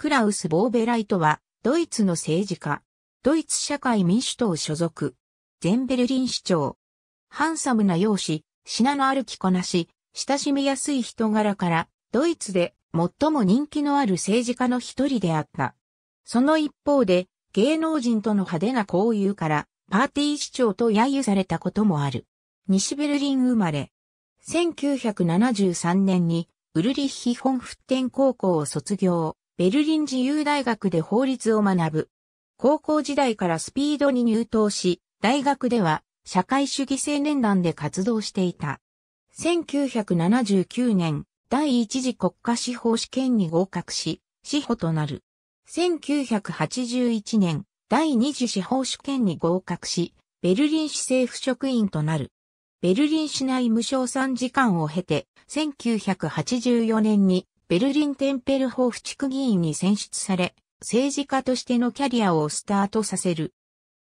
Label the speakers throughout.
Speaker 1: クラウス・ボーベライトは、ドイツの政治家。ドイツ社会民主党所属。全ベルリン市長。ハンサムな容姿、品のある着こなし、親しみやすい人柄から、ドイツで最も人気のある政治家の一人であった。その一方で、芸能人との派手な交友から、パーティー市長と揶揄されたこともある。西ベルリン生まれ。1973年に、ウルリッヒ・ホンフッテン高校を卒業。ベルリン自由大学で法律を学ぶ。高校時代からスピードに入党し、大学では社会主義青年団で活動していた。1979年、第一次国家司法試験に合格し、司法となる。1981年、第二次司法試験に合格し、ベルリン市政府職員となる。ベルリン市内無償参時間を経て、1984年にベルリンテンペルホーフ地区議員に選出され、政治家としてのキャリアをスタートさせる。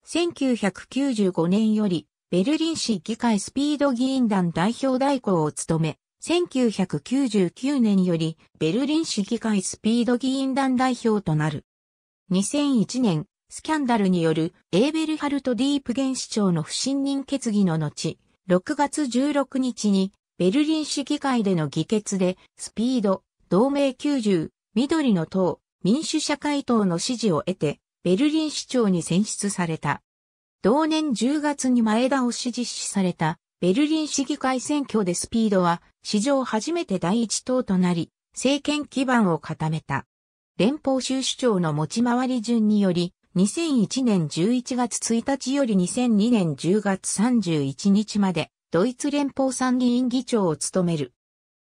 Speaker 1: 1995年より、ベルリン市議会スピード議員団代表代行を務め、1999年より、ベルリン市議会スピード議員団代表となる。2001年、スキャンダルによるエーベルハルト・ディープ現市長の不信任決議の後、6月16日にベルリン市議会での議決でスピード同盟90、緑の党、民主社会党の支持を得て、ベルリン市長に選出された。同年10月に前倒し実施された、ベルリン市議会選挙でスピードは、史上初めて第一党となり、政権基盤を固めた。連邦州首長の持ち回り順により、2001年11月1日より2002年10月31日まで、ドイツ連邦参議院議長を務める。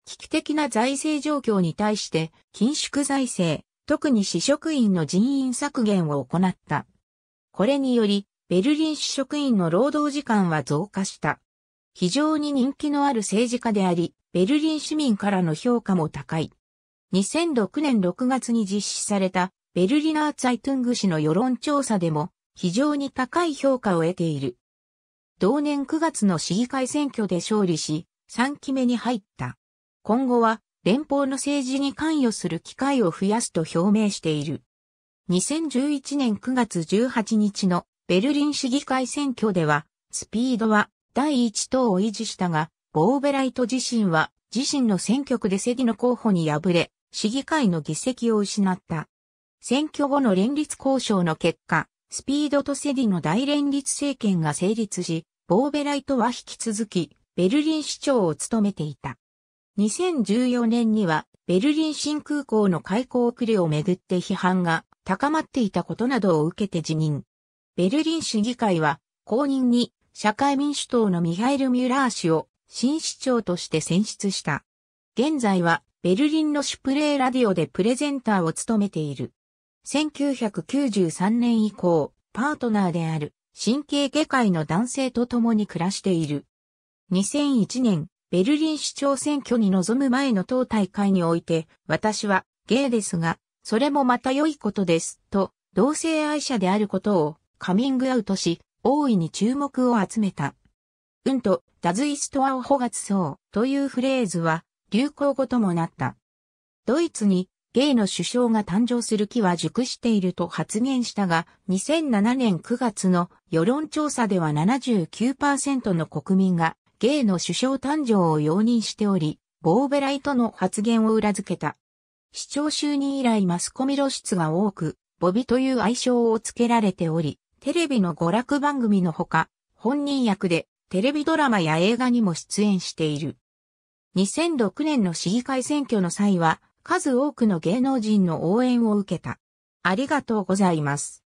Speaker 1: 危機的な財政状況に対して、緊縮財政、特に市職員の人員削減を行った。これにより、ベルリン市職員の労働時間は増加した。非常に人気のある政治家であり、ベルリン市民からの評価も高い。2006年6月に実施された、ベルリナー・ツアイトゥング市の世論調査でも、非常に高い評価を得ている。同年9月の市議会選挙で勝利し、3期目に入った。今後は連邦の政治に関与する機会を増やすと表明している。2011年9月18日のベルリン市議会選挙では、スピードは第一党を維持したが、ボーベライト自身は自身の選挙区でセディの候補に敗れ、市議会の議席を失った。選挙後の連立交渉の結果、スピードとセディの大連立政権が成立し、ボーベライトは引き続き、ベルリン市長を務めていた。2014年にはベルリン新空港の開港遅れをめぐって批判が高まっていたことなどを受けて辞任。ベルリン市議会は公認に社会民主党のミハイル・ミュラー氏を新市長として選出した。現在はベルリンのシュプレーラディオでプレゼンターを務めている。1993年以降、パートナーである神経外科医の男性と共に暮らしている。2001年、ベルリン市長選挙に臨む前の党大会において、私はゲイですが、それもまた良いことです、と、同性愛者であることをカミングアウトし、大いに注目を集めた。うんと、ダズイストアを保つそうというフレーズは流行語ともなった。ドイツにゲイの首相が誕生する気は熟していると発言したが、2007年9月の世論調査では79%の国民がゲイの首相誕生を容認しており、ボーベライトの発言を裏付けた。市長就任以来マスコミ露出が多く、ボビという愛称を付けられており、テレビの娯楽番組のほか、本人役でテレビドラマや映画にも出演している。2006年の市議会選挙の際は、数多くの芸能人の応援を受けた。ありがとうございます。